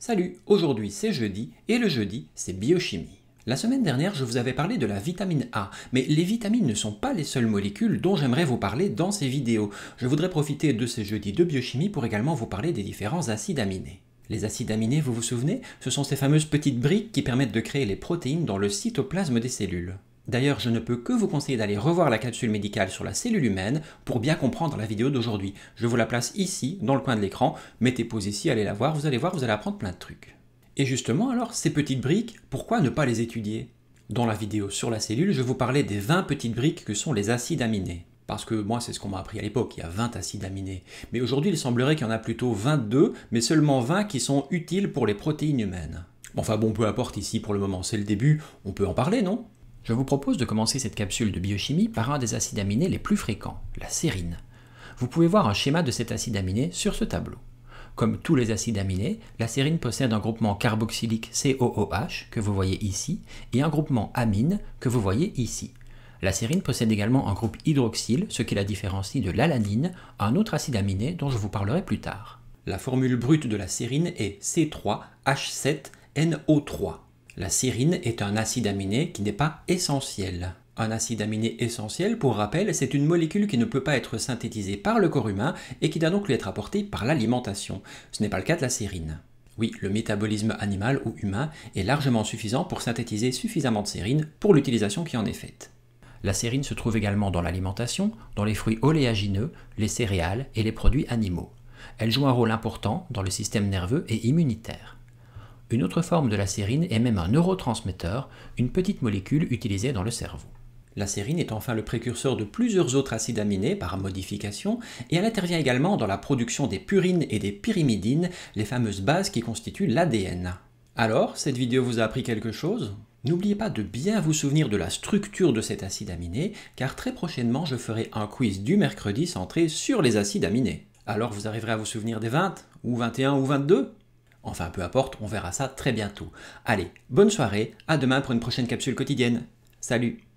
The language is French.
Salut, aujourd'hui c'est jeudi et le jeudi c'est biochimie. La semaine dernière, je vous avais parlé de la vitamine A, mais les vitamines ne sont pas les seules molécules dont j'aimerais vous parler dans ces vidéos. Je voudrais profiter de ces jeudis de biochimie pour également vous parler des différents acides aminés. Les acides aminés, vous vous souvenez Ce sont ces fameuses petites briques qui permettent de créer les protéines dans le cytoplasme des cellules. D'ailleurs, je ne peux que vous conseiller d'aller revoir la capsule médicale sur la cellule humaine pour bien comprendre la vidéo d'aujourd'hui. Je vous la place ici, dans le coin de l'écran. Mettez pause ici, allez la voir, vous allez voir, vous allez apprendre plein de trucs. Et justement, alors, ces petites briques, pourquoi ne pas les étudier Dans la vidéo sur la cellule, je vous parlais des 20 petites briques que sont les acides aminés. Parce que moi, c'est ce qu'on m'a appris à l'époque, il y a 20 acides aminés. Mais aujourd'hui, il semblerait qu'il y en a plutôt 22, mais seulement 20 qui sont utiles pour les protéines humaines. Enfin bon, peu importe ici pour le moment, c'est le début, on peut en parler, non je vous propose de commencer cette capsule de biochimie par un des acides aminés les plus fréquents, la sérine. Vous pouvez voir un schéma de cet acide aminé sur ce tableau. Comme tous les acides aminés, la sérine possède un groupement carboxylique COOH que vous voyez ici et un groupement amine que vous voyez ici. La sérine possède également un groupe hydroxyle, ce qui la différencie de l'alanine, un autre acide aminé dont je vous parlerai plus tard. La formule brute de la sérine est C3H7NO3. La sérine est un acide aminé qui n'est pas essentiel. Un acide aminé essentiel, pour rappel, c'est une molécule qui ne peut pas être synthétisée par le corps humain et qui doit donc lui être apportée par l'alimentation. Ce n'est pas le cas de la sérine. Oui, le métabolisme animal ou humain est largement suffisant pour synthétiser suffisamment de sérine pour l'utilisation qui en est faite. La sérine se trouve également dans l'alimentation, dans les fruits oléagineux, les céréales et les produits animaux. Elle joue un rôle important dans le système nerveux et immunitaire. Une autre forme de la sérine est même un neurotransmetteur, une petite molécule utilisée dans le cerveau. La sérine est enfin le précurseur de plusieurs autres acides aminés par modification et elle intervient également dans la production des purines et des pyrimidines, les fameuses bases qui constituent l'ADN. Alors, cette vidéo vous a appris quelque chose N'oubliez pas de bien vous souvenir de la structure de cet acide aminé, car très prochainement je ferai un quiz du mercredi centré sur les acides aminés. Alors vous arriverez à vous souvenir des 20, ou 21, ou 22 Enfin, peu importe, on verra ça très bientôt. Allez, bonne soirée, à demain pour une prochaine capsule quotidienne. Salut